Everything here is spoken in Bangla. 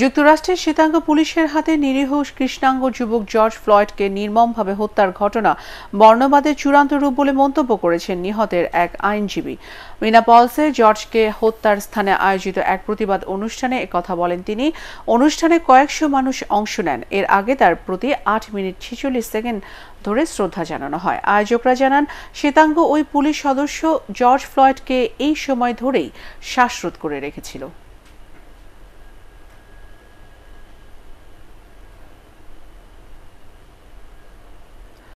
যুক্তরাষ্ট্রের শ্বেতাঙ্গ পুলিশের হাতে নিরীহ কৃষ্ণাঙ্গ যুবক জর্জ ফ্লয়েডকে নির্মমভাবে হত্যার ঘটনা বর্ণবাদের চূড়ান্ত রূপ বলে মন্তব্য করেছেন নিহতের এক আইনজীবী মিনাপলসে জর্জকে হত্যার স্থানে আয়োজিত এক প্রতিবাদ অনুষ্ঠানে কথা বলেন তিনি অনুষ্ঠানে কয়েকশো মানুষ অংশ নেন এর আগে তার প্রতি আট মিনিট ছিচল্লিশ সেকেন্ড ধরে শ্রদ্ধা জানানো হয় আয়োজকরা জানান শ্বেতাঙ্গ ওই পুলিশ সদস্য জর্জ ফ্লয়েডকে এই সময় ধরেই শ্বাসরোধ করে রেখেছিল